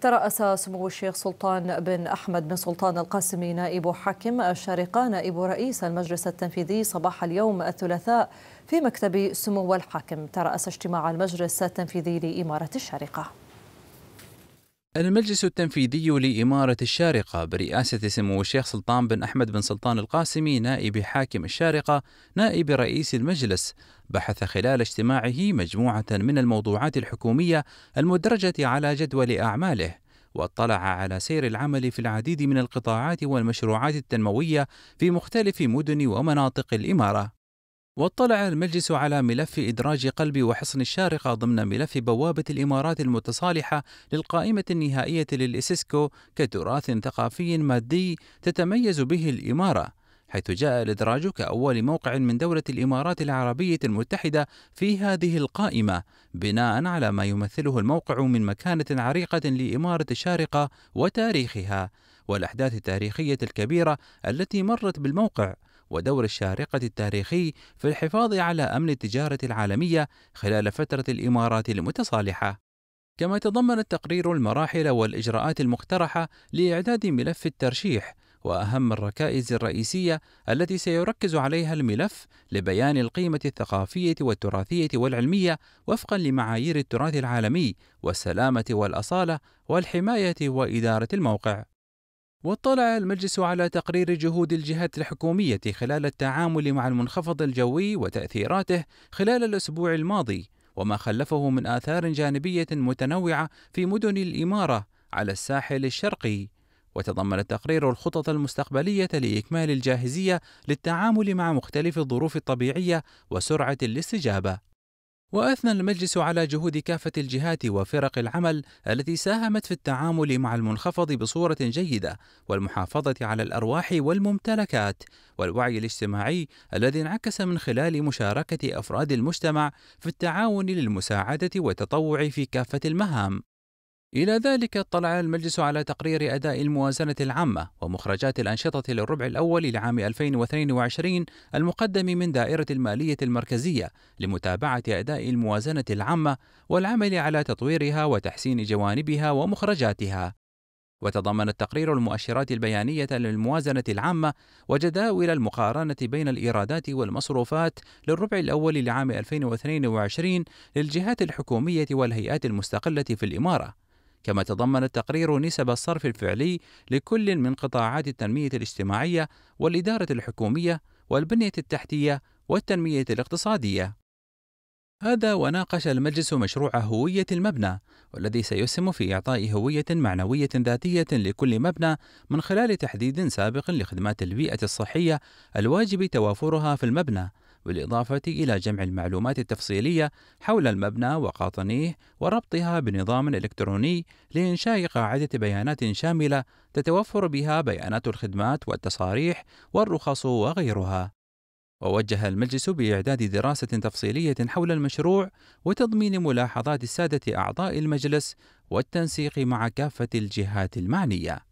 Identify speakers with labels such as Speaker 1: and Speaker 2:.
Speaker 1: ترأس سمو الشيخ سلطان بن أحمد بن سلطان القاسمي نائب حاكم الشارقة نائب رئيس المجلس التنفيذي صباح اليوم الثلاثاء في مكتب سمو الحاكم ترأس اجتماع المجلس التنفيذي لإمارة الشارقة المجلس التنفيذي لإمارة الشارقة برئاسة سمو الشيخ سلطان بن أحمد بن سلطان القاسمي نائب حاكم الشارقة نائب رئيس المجلس بحث خلال اجتماعه مجموعة من الموضوعات الحكومية المدرجة على جدول أعماله واطلع على سير العمل في العديد من القطاعات والمشروعات التنموية في مختلف مدن ومناطق الإمارة واطلع المجلس على ملف إدراج قلب وحصن الشارقة ضمن ملف بوابة الإمارات المتصالحة للقائمة النهائية للإسيسكو كتراث ثقافي مادي تتميز به الإمارة حيث جاء الإدراج كأول موقع من دولة الإمارات العربية المتحدة في هذه القائمة بناء على ما يمثله الموقع من مكانة عريقة لإمارة الشارقة وتاريخها والأحداث التاريخية الكبيرة التي مرت بالموقع ودور الشارقة التاريخي في الحفاظ على أمن التجارة العالمية خلال فترة الإمارات المتصالحة. كما تضمن التقرير المراحل والإجراءات المقترحة لإعداد ملف الترشيح واهم الركائز الرئيسيه التي سيركز عليها الملف لبيان القيمه الثقافيه والتراثيه والعلميه وفقا لمعايير التراث العالمي والسلامه والاصاله والحمايه واداره الموقع واطلع المجلس على تقرير جهود الجهات الحكومية خلال التعامل مع المنخفض الجوي وتأثيراته خلال الأسبوع الماضي وما خلفه من آثار جانبية متنوعة في مدن الإمارة على الساحل الشرقي وتضمن التقرير الخطط المستقبلية لإكمال الجاهزية للتعامل مع مختلف الظروف الطبيعية وسرعة الاستجابة واثنى المجلس على جهود كافه الجهات وفرق العمل التي ساهمت في التعامل مع المنخفض بصوره جيده والمحافظه على الارواح والممتلكات والوعي الاجتماعي الذي انعكس من خلال مشاركه افراد المجتمع في التعاون للمساعده والتطوع في كافه المهام إلى ذلك اطلع المجلس على تقرير أداء الموازنة العامة ومخرجات الأنشطة للربع الأول لعام 2022 المقدم من دائرة المالية المركزية لمتابعة أداء الموازنة العامة والعمل على تطويرها وتحسين جوانبها ومخرجاتها. وتضمن التقرير المؤشرات البيانية للموازنة العامة وجداول المقارنة بين الإيرادات والمصروفات للربع الأول لعام 2022 للجهات الحكومية والهيئات المستقلة في الإمارة. كما تضمن التقرير نسب الصرف الفعلي لكل من قطاعات التنمية الاجتماعية والإدارة الحكومية والبنية التحتية والتنمية الاقتصادية. هذا وناقش المجلس مشروع هوية المبنى والذي سيسهم في إعطاء هوية معنوية ذاتية لكل مبنى من خلال تحديد سابق لخدمات البيئة الصحية الواجب توافرها في المبنى بالإضافة إلى جمع المعلومات التفصيلية حول المبنى وقاطنيه وربطها بنظام إلكتروني لإنشاء قاعدة بيانات شاملة تتوفر بها بيانات الخدمات والتصاريح والرخص وغيرها. ووجه المجلس بإعداد دراسة تفصيلية حول المشروع وتضمين ملاحظات السادة أعضاء المجلس والتنسيق مع كافة الجهات المعنية.